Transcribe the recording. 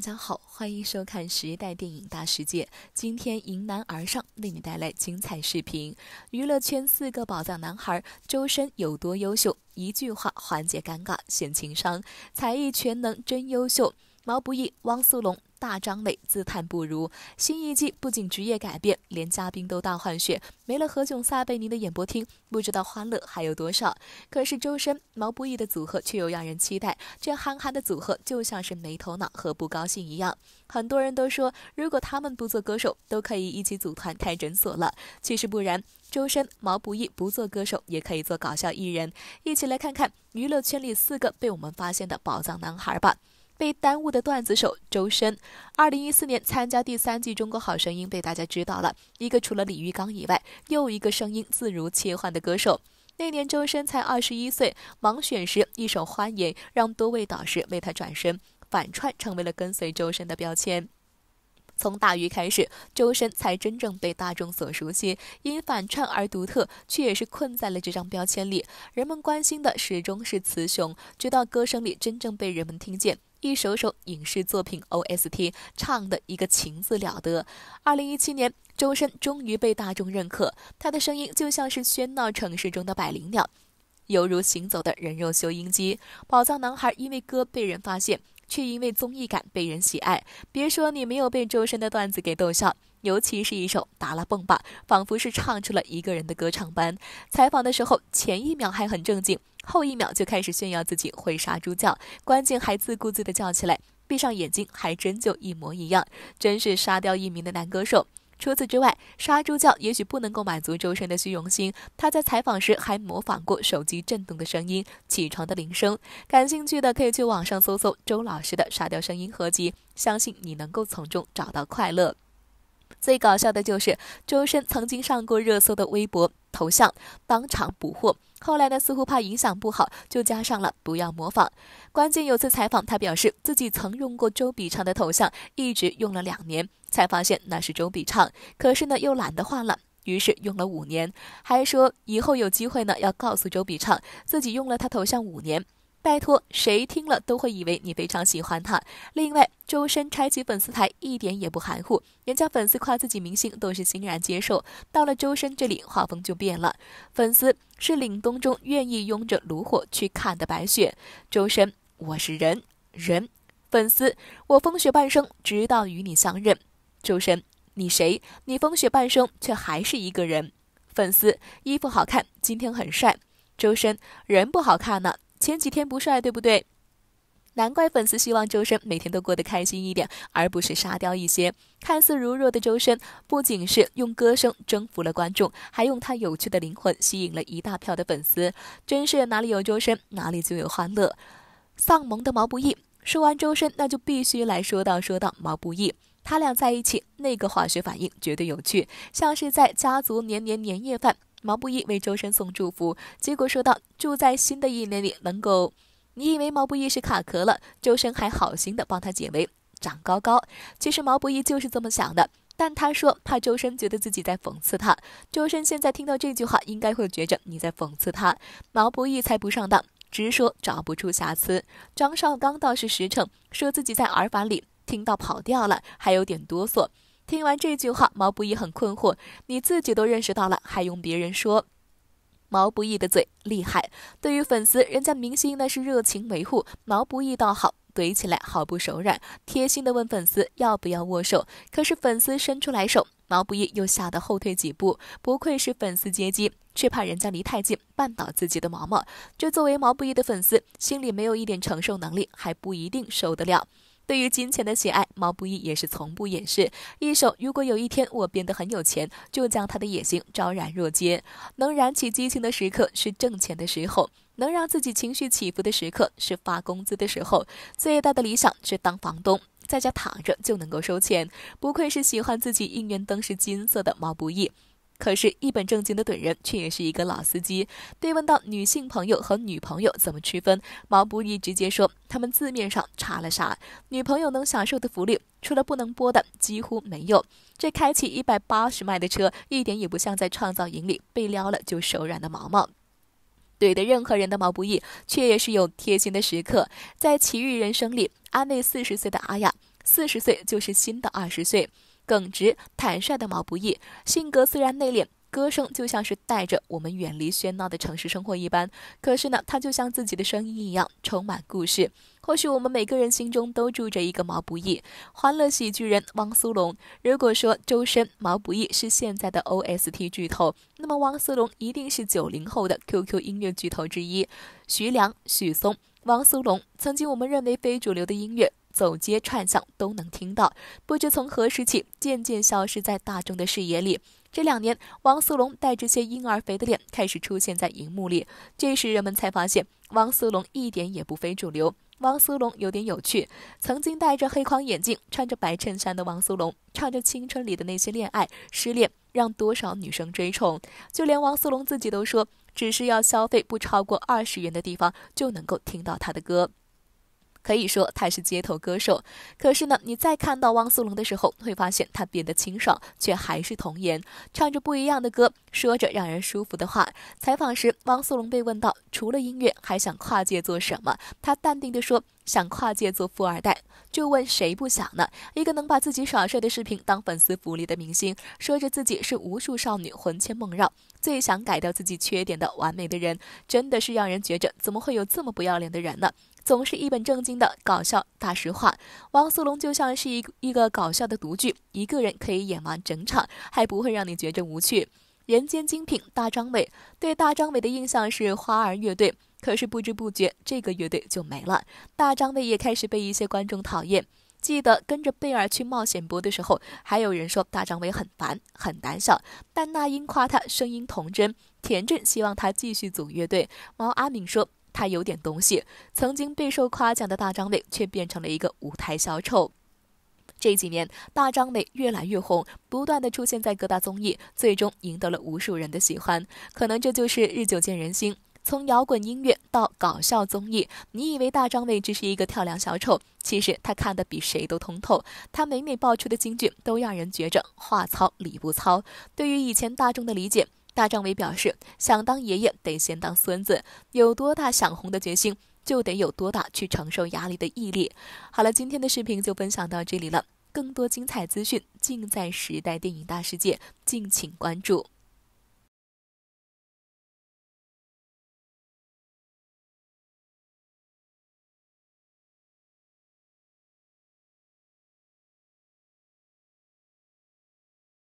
大家好，欢迎收看《时代电影大世界》。今天迎难而上，为你带来精彩视频。娱乐圈四个宝藏男孩，周深有多优秀？一句话缓解尴尬，显情商，才艺全能，真优秀。毛不易、汪苏泷。大张伟自叹不如，新一季不仅职业改变，连嘉宾都大换血，没了何炅撒贝宁的演播厅，不知道欢乐还有多少。可是周深毛不易的组合却又让人期待，这憨憨的组合就像是没头脑和不高兴一样。很多人都说，如果他们不做歌手，都可以一起组团开诊所了。其实不然，周深毛不易不做歌手也可以做搞笑艺人。一起来看看娱乐圈里四个被我们发现的宝藏男孩吧。被耽误的段子手周深，二零一四年参加第三季中国好声音，被大家知道了。一个除了李玉刚以外，又一个声音自如切换的歌手。那年周深才二十一岁，盲选时一首欢迎》让多位导师为他转身反串，成为了跟随周深的标签。从大鱼开始，周深才真正被大众所熟悉。因反串而独特，却也是困在了这张标签里。人们关心的始终是雌雄，直到歌声里真正被人们听见。一首首影视作品 OST 唱的一个情字了得。二零一七年，周深终于被大众认可，他的声音就像是喧闹城市中的百灵鸟，犹如行走的人肉收音机。宝藏男孩因为歌被人发现，却因为综艺感被人喜爱。别说你没有被周深的段子给逗笑。尤其是一首《达拉崩吧》，仿佛是唱出了一个人的歌唱般。采访的时候，前一秒还很正经，后一秒就开始炫耀自己会杀猪叫，关键还自顾自的叫起来，闭上眼睛还真就一模一样，真是沙雕一名的男歌手。除此之外，杀猪叫也许不能够满足周深的虚荣心，他在采访时还模仿过手机震动的声音、起床的铃声。感兴趣的可以去网上搜搜周老师的沙雕声音合集，相信你能够从中找到快乐。最搞笑的就是周深曾经上过热搜的微博头像，当场捕获。后来呢，似乎怕影响不好，就加上了“不要模仿”。关键有次采访，他表示自己曾用过周笔畅的头像，一直用了两年，才发现那是周笔畅。可是呢，又懒得换了，于是用了五年，还说以后有机会呢要告诉周笔畅，自己用了他头像五年。拜托，谁听了都会以为你非常喜欢他。另外，周深拆起粉丝台一点也不含糊，人家粉丝夸自己明星都是欣然接受。到了周深这里，画风就变了。粉丝是凛冬中愿意拥着炉火去看的白雪，周深，我是人，人粉丝，我风雪半生，直到与你相认。周深，你谁？你风雪半生，却还是一个人。粉丝，衣服好看，今天很帅。周深，人不好看呢。前几天不帅，对不对？难怪粉丝希望周深每天都过得开心一点，而不是沙雕一些。看似柔弱的周深，不仅是用歌声征服了观众，还用他有趣的灵魂吸引了一大票的粉丝。真是哪里有周深，哪里就有欢乐。丧萌的毛不易。说完周深，那就必须来说到说到毛不易。他俩在一起，那个化学反应绝对有趣，像是在家族年年年夜饭。毛不易为周深送祝福，结果说到：“祝在新的一年里能够……”你以为毛不易是卡壳了？周深还好心的帮他解围，长高高。其实毛不易就是这么想的，但他说怕周深觉得自己在讽刺他。周深现在听到这句话，应该会觉着你在讽刺他。毛不易才不上当，直说找不出瑕疵。张绍刚倒是实诚，说自己在耳返里听到跑掉了，还有点哆嗦。听完这句话，毛不易很困惑：“你自己都认识到了，还用别人说？”毛不易的嘴厉害。对于粉丝，人家明星那是热情维护，毛不易倒好，怼起来毫不手软。贴心的问粉丝要不要握手，可是粉丝伸出来手，毛不易又吓得后退几步。不愧是粉丝接机，却怕人家离太近绊倒自己的毛毛。这作为毛不易的粉丝，心里没有一点承受能力，还不一定受得了。对于金钱的喜爱，毛不易也是从不掩饰。一首《如果有一天我变得很有钱》，就将他的野心昭然若揭。能燃起激情的时刻是挣钱的时候，能让自己情绪起伏的时刻是发工资的时候。最大的理想是当房东，在家躺着就能够收钱。不愧是喜欢自己应援灯是金色的毛不易。可是，一本正经的怼人，却也是一个老司机。被问到女性朋友和女朋友怎么区分，毛不易直接说他们字面上差了啥。女朋友能享受的福利，除了不能播的，几乎没有。这开启一百八十迈的车，一点也不像在创造营里被撩了就手软的毛毛。怼的任何人的毛不易，却也是有贴心的时刻。在奇遇人生里，安慰四十岁的阿雅，四十岁就是新的二十岁。耿直坦率的毛不易，性格虽然内敛，歌声就像是带着我们远离喧闹的城市生活一般。可是呢，他就像自己的声音一样，充满故事。或许我们每个人心中都住着一个毛不易。欢乐喜剧人汪苏泷，如果说周深、毛不易是现在的 OST 巨头，那么汪苏泷一定是九零后的 QQ 音乐巨头之一。徐良、许嵩、汪苏泷，曾经我们认为非主流的音乐。走街串巷都能听到，不知从何时起，渐渐消失在大众的视野里。这两年，王思龙带着些婴儿肥的脸开始出现在荧幕里，这时人们才发现，王思龙一点也不非主流。王思龙有点有趣，曾经戴着黑框眼镜、穿着白衬衫的王思龙，唱着青春里的那些恋爱失恋，让多少女生追崇。就连王思龙自己都说，只是要消费不超过二十元的地方，就能够听到他的歌。可以说他是街头歌手，可是呢，你再看到汪苏泷的时候，会发现他变得清爽，却还是童颜，唱着不一样的歌，说着让人舒服的话。采访时，汪苏泷被问到除了音乐还想跨界做什么，他淡定的说想跨界做富二代。就问谁不想呢？一个能把自己耍帅的视频当粉丝福利的明星，说着自己是无数少女魂牵梦绕、最想改掉自己缺点的完美的人，真的是让人觉着怎么会有这么不要脸的人呢？总是一本正经的搞笑大实话，汪苏泷就像是一个一个搞笑的独剧，一个人可以演完整场，还不会让你觉得无趣。人间精品大张伟，对大张伟的印象是花儿乐队，可是不知不觉这个乐队就没了。大张伟也开始被一些观众讨厌。记得跟着贝尔去冒险博的时候，还有人说大张伟很烦，很胆小。但那英夸他声音童真，田震希望他继续组乐队。毛阿敏说。他有点东西，曾经备受夸奖的大张伟，却变成了一个舞台小丑。这几年，大张伟越来越红，不断的出现在各大综艺，最终赢得了无数人的喜欢。可能这就是日久见人心。从摇滚音乐到搞笑综艺，你以为大张伟只是一个跳梁小丑，其实他看的比谁都通透。他每每爆出的金句，都让人觉着话糙理不糙。对于以前大众的理解。大张伟表示：“想当爷爷得先当孙子，有多大想红的决心，就得有多大去承受压力的毅力。”好了，今天的视频就分享到这里了，更多精彩资讯尽在《时代电影大世界》，敬请关注。